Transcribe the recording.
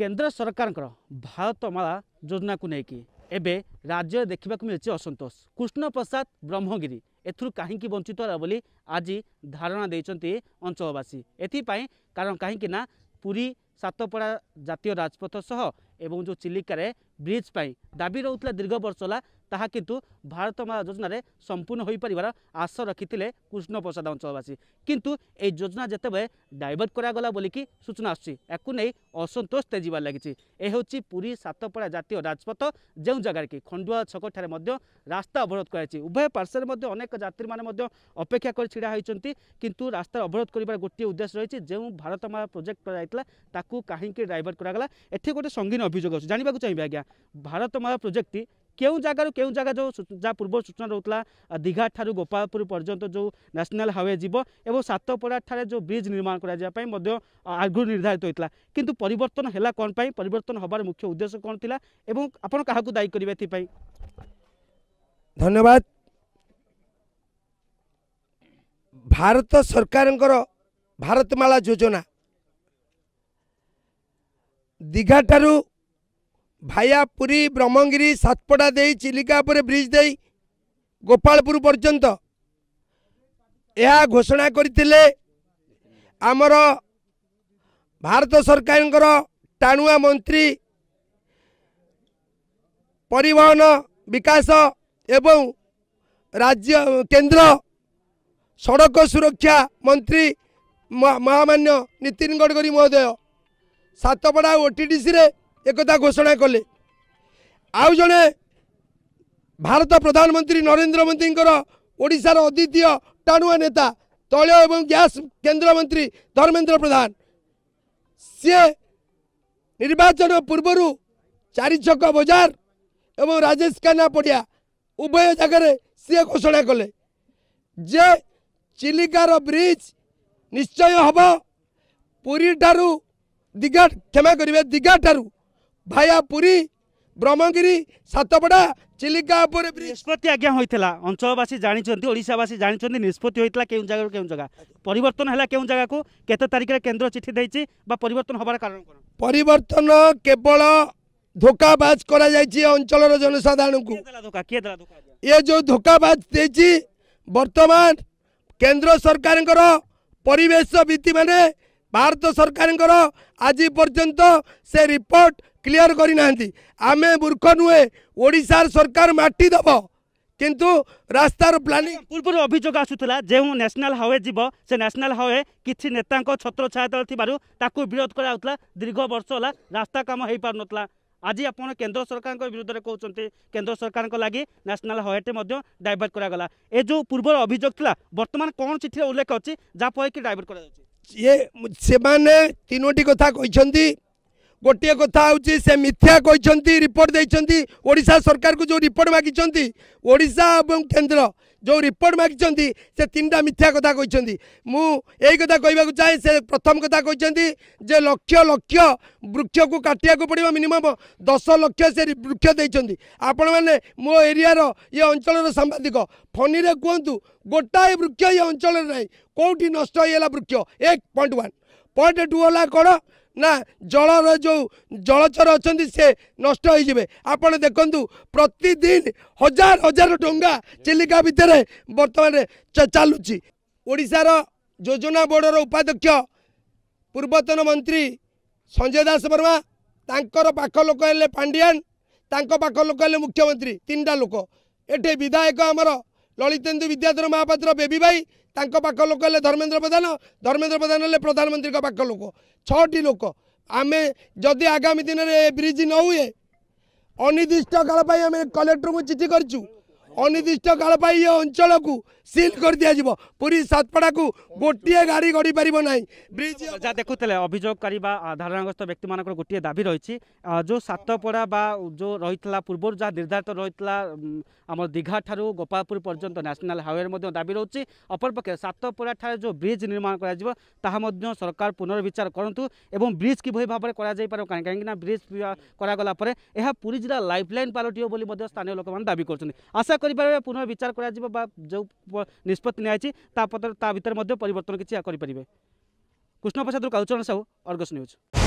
কেন্দ্র সরকারঙ্কর ভারতমালা যোজনাকে নেই এবে রাজ্যে দেখা মিলছে অসন্তোষ কৃষ্ণপ্রসাদ ব্রহ্মগিরি এথুর কাহিকি বঞ্চিত হল বলে আজ ধারণা দিয়েছেন অঞ্চলবাসী এথিপাই কারণ কাহিকি না পুরী সাতপড়া জাতীয় রাজপথ সহ এবং যে চিলিকার ব্রিজ পাই দাবি রহুলা দীর্ঘ বর্ষ হল ତାହା କିନ୍ତୁ ଭାରତମାଳା ଯୋଜନାରେ ସମ୍ପୂର୍ଣ୍ଣ ହୋଇପାରିବାର ଆଶା ରଖିଥିଲେ କୃଷ୍ଣପ୍ରସାଦ ଅଞ୍ଚଳବାସୀ କିନ୍ତୁ ଏହି ଯୋଜନା ଯେତେବେଳେ ଡାଇଭର୍ଟ କରାଗଲା ବୋଲିକି ସୂଚନା ଆସୁଛି ଏହାକୁ ନେଇ ଅସନ୍ତୋଷ ତେଜିବାରେ ଲାଗିଛି ଏ ହେଉଛି ପୁରୀ ସାତପଡ଼ା ଜାତୀୟ ରାଜପଥ ଯେଉଁ ଜାଗାରେ କି ଖଣ୍ଡୁଆ ଛକଠାରେ ମଧ୍ୟ ରାସ୍ତା ଅବରୋଧ କରାଯାଇଛି ଉଭୟ ପାର୍ଶ୍ୱରେ ମଧ୍ୟ ଅନେକ ଯାତ୍ରୀମାନେ ମଧ୍ୟ ଅପେକ୍ଷା କରି ଛିଡ଼ା ହୋଇଛନ୍ତି କିନ୍ତୁ ରାସ୍ତା ଅବରୋଧ କରିବାର ଗୋଟିଏ ଉଦ୍ଦେଶ୍ୟ ରହିଛି ଯେଉଁ ଭାରତମାଳା ପ୍ରୋଜେକ୍ଟ କରାଯାଇଥିଲା ତାକୁ କାହିଁକି ଡାଇଭର୍ଟ କରାଗଲା ଏଠି ଗୋଟେ ସଙ୍ଗୀନ ଅଭିଯୋଗ ଅଛି ଜାଣିବାକୁ ଚାହିଁବେ ଆଜ୍ଞା ଭାରତମାଳା ପ୍ରୋଜେକ୍ଟଟି କେଉଁ ଜାଗାରୁ କେଉଁ ଜାଗା ଯେଉଁ ଯାହା ପୂର୍ବରୁ ସୂଚନା ରହୁଥିଲା ଦୀଘାଠାରୁ ଗୋପାଳପୁର ପର୍ଯ୍ୟନ୍ତ ଯେଉଁ ନ୍ୟାସନାଲ୍ ହାଇୱେ ଯିବ ଏବଂ ସାତପଡ଼ାଠାରେ ଯେଉଁ ବ୍ରିଜ୍ ନିର୍ମାଣ କରାଯିବା ପାଇଁ ମଧ୍ୟ ଆଗରୁ ନିର୍ଦ୍ଧାରିତ ହୋଇଥିଲା କିନ୍ତୁ ପରିବର୍ତ୍ତନ ହେଲା କ'ଣ ପାଇଁ ପରିବର୍ତ୍ତନ ହେବାର ମୁଖ୍ୟ ଉଦ୍ଦେଶ୍ୟ କ'ଣ ଥିଲା ଏବଂ ଆପଣ କାହାକୁ ଦାୟୀ କରିବେ ଏଥିପାଇଁ ଧନ୍ୟବାଦ ଭାରତ ସରକାରଙ୍କର ଭାରତମାଳା ଯୋଜନା ଦୀଘାଠାରୁ ଭାୟା ପୁରୀ ବ୍ରହ୍ମଗିରି ସାତପଡ଼ା ଦେଇ ଚିଲିକା ଉପରେ ବ୍ରିଜ୍ ଦେଇ ଗୋପାଳପୁର ପର୍ଯ୍ୟନ୍ତ ଏହା ଘୋଷଣା କରିଥିଲେ ଆମର ଭାରତ ସରକାରଙ୍କର ଟାଣୁଆ ମନ୍ତ୍ରୀ ପରିବହନ ବିକାଶ ଏବଂ ରାଜ୍ୟ କେନ୍ଦ୍ର ସଡ଼କ ସୁରକ୍ଷା ମନ୍ତ୍ରୀ ମହାମାନ୍ୟ ନୀତିନ ଗଡ଼କରୀ ମହୋଦୟ ସାତପଡ଼ା ଓ ଟିଡ଼ିସିରେ একথা ঘোষণা কলে আউ জনে ভারত প্রধানমন্ত্রী নরেন্দ্র মোদীঙ্কর ওড়িশার অদ্বিতীয় টাণুয়া নেতা তৈল এবং গ্যাস কেন্দ্রমন্ত্রী ধর্মেন্দ্র প্রধান ସିଏ ନିର୍ବାଚନ ପୂର୍ବରୁ ଚାରିଛକ ବଜାର ଏବଂ ରାଜେଶ ଖାନ୍ନା ପଡ଼ିଆ ଉଭୟ ଜାଗାରେ ସିଏ ଘୋଷଣା କଲେ ଯେ ଚିଲିକାର ବ୍ରିଜ୍ ନିଶ୍ଚୟ ହେବ ପୁରୀଠାରୁ ଦୀଘା କ୍ଷମା କରିବେ ଦୀଘାଠାରୁ ভায়া পুরী ব্রহ্মগিরি সাতপড়া চিলিকা উপরে নিষ্পতি আজ্ঞা হয়েছিল অঞ্চলবাসী জাঁচান ওড়শাবাসী জাঁচান নিষ্পতি হয়েছিল কেউ জায়গার কেউ জায়গা পরিবর্তন হল কেউ জায়গাকে কত তারিখে কেন্দ্র চিঠি দিয়েছি বা পরিবর্তন হবার কারণ পরিবর্তন কেবল ধোকাবাজ করা যাইছি অঞ্চলর জনসাধারণকে এ যে ধোকাবাজ দিয়েছি বর্তমান কেন্দ্র সরকারঙ্কর পরিবেশ বিধি মানে ভারত সরকারঙ্কর আজি পর্যন্ত সে রিপোর্ট କ୍ଲିୟର କରିନାହାନ୍ତି ଆମେ ମୂର୍ଖ ନୁହେଁ ଓଡ଼ିଶାର ସରକାର ମାଟି ଦେବ କିନ୍ତୁ ରାସ୍ତାର ପ୍ଲାନିଂ ପୂର୍ବରୁ ଅଭିଯୋଗ ଆସୁଥିଲା ଯେଉଁ ନ୍ୟାସନାଲ୍ ହାଇୱେ ଯିବ ସେ ନ୍ୟାସନାଲ୍ ହାଇୱେ କିଛି ନେତାଙ୍କ ଛତ୍ରଛାୟା ତଳେ ଥିବାରୁ ତାକୁ ବିରୋଧ କରାଯାଉଥିଲା ଦୀର୍ଘ ବର୍ଷ ହେଲା ରାସ୍ତା କାମ ହୋଇପାରୁନଥିଲା ଆଜି ଆପଣ କେନ୍ଦ୍ର ସରକାରଙ୍କ ବିରୁଦ୍ଧରେ କହୁଛନ୍ତି କେନ୍ଦ୍ର ସରକାରଙ୍କ ଲାଗି ନ୍ୟାସନାଲ୍ ହାଇୱେଟି ମଧ୍ୟ ଡାଇଭର୍ଟ କରାଗଲା ଏ ଯେଉଁ ପୂର୍ବର ଅଭିଯୋଗ ଥିଲା ବର୍ତ୍ତମାନ କ'ଣ ଚିଠିରେ ଉଲ୍ଲେଖ ଅଛି ଯାହାଫଳରେ କି ଡାଇଭର୍ଟ କରାଯାଉଛି ଇଏ ସେମାନେ ତିନୋଟି କଥା କହିଛନ୍ତି गोटे कथा से मिथ्या हेर्छ्या रिपोर्टिन्छ ओडा को जो रिपोर्ट मागिन्छ ओडा ए केन्द्र जो रिपोर्ट से मागिन्छ मिथ्या कथा मै कथा चाहे से प्रथम कथा लक्ष लक्ष वृक्षको काटिको पर्व मिनमम दस लक्ष वृक्षदि आपण मो एरिया र यो अञ्चल साम्बादिक फिल्ड कुहु गोटा वृक्ष ये अंचल अञ्चल नै के वृक्ष एक पइन्ट वान् पोइन्ट टु होला कन् ନା ଜଳର ଯେଉଁ ଜଳଚର ଅଛନ୍ତି ସେ ନଷ୍ଟ ହୋଇଯିବେ ଆପଣ ଦେଖନ୍ତୁ ପ୍ରତିଦିନ ହଜାର ହଜାର ଡଙ୍ଗା ଚିଲିକା ଭିତରେ ବର୍ତ୍ତମାନ ଚାଲୁଛି ଓଡ଼ିଶାର ଯୋଜନା ବୋର୍ଡ଼ର ଉପାଧ୍ୟକ୍ଷ ପୂର୍ବତନ ମନ୍ତ୍ରୀ ସଞ୍ଜୟ ଦାସ ବର୍ମା ତାଙ୍କର ପାଖ ଲୋକ ହେଲେ ପାଣ୍ଡିଆନ ତାଙ୍କ ପାଖ ଲୋକ ହେଲେ ମୁଖ୍ୟମନ୍ତ୍ରୀ ତିନିଟା ଲୋକ ଏଠି ବିଧାୟକ ଆମର ଲଳିତେନ୍ଦୁ ବିଦ୍ୟାଧର ମହାପାତ୍ର ବେବି ଭାଇ ତାଙ୍କ ପାଖ ଲୋକ ହେଲେ ଧର୍ମେନ୍ଦ୍ର ପ୍ରଧାନ ଧର୍ମେନ୍ଦ୍ର ପ୍ରଧାନ ହେଲେ ପ୍ରଧାନମନ୍ତ୍ରୀଙ୍କ ପାଖ ଲୋକ ଛଅଟି ଲୋକ ଆମେ ଯଦି ଆଗାମୀ ଦିନରେ ଏ ବ୍ରିଜ୍ ନ ହୁଏ ଅନିର୍ଦ୍ଦିଷ୍ଟ କାଳ ପାଇଁ ଆମେ କଲେକ୍ଟରଙ୍କୁ ଚିଠି କରିଛୁ ଅନିର୍ଦ୍ଦିଷ୍ଟକାଳ ପାଇଁ ଏ ଅଞ୍ଚଳକୁ ସିଲ୍ କରିଦିଆଯିବ ପୁରୀ ସାତପଡ଼ାକୁ ଗୋଟିଏ ଗାଡ଼ି ଗଡ଼ିପାରିବ ନାହିଁ ବ୍ରିଜ୍ ଯାହା ଦେଖୁଥିଲେ ଅଭିଯୋଗକାରୀ ବା ଧାରଣାଗ୍ରସ୍ତ ବ୍ୟକ୍ତିମାନଙ୍କର ଗୋଟିଏ ଦାବି ରହିଛି ଯେଉଁ ସାତପଡ଼ା ବା ଯେଉଁ ରହିଥିଲା ପୂର୍ବରୁ ଯାହା ନିର୍ଦ୍ଧାରିତ ରହିଥିଲା ଆମର ଦୀଘାଠାରୁ ଗୋପାଳପୁର ପର୍ଯ୍ୟନ୍ତ ନ୍ୟାସନାଲ୍ ହାଇୱେରେ ମଧ୍ୟ ଦାବି ରହୁଛି ଅପରପକ୍ଷେ ସାତପଡ଼ାଠାରେ ଯେଉଁ ବ୍ରିଜ୍ ନିର୍ମାଣ କରାଯିବ ତାହା ମଧ୍ୟ ସରକାର ପୁନର୍ବିଚାର କରନ୍ତୁ ଏବଂ ବ୍ରିଜ୍ କିଭଳି ଭାବରେ କରାଯାଇପାରିବ କାହିଁକିନା ବ୍ରିଜ୍ କରାଗଲା ପରେ ଏହା ପୁରୀ ଜିଲ୍ଲା ଲାଇଫ୍ ଲାଇନ୍ ପାଲଟିବ ବୋଲି ମଧ୍ୟ ସ୍ଥାନୀୟ ଲୋକମାନେ ଦାବି କରୁଛନ୍ତି ଆଶା କରିପାରିବେ ପୁନର୍ବିଚାର କରାଯିବ ବା ଯେଉଁ ନିଷ୍ପତ୍ତି ନିଆଯାଇଛି ତା ତା ଭିତରେ ମଧ୍ୟ ପରିବର୍ତ୍ତନ କିଛି କରିପାରିବେ କୃଷ୍ଣପ୍ରସାଦରୁ କାଳୁଚରଣ ସାହୁ ଅର୍ଗସ୍ ନ୍ୟୁଜ୍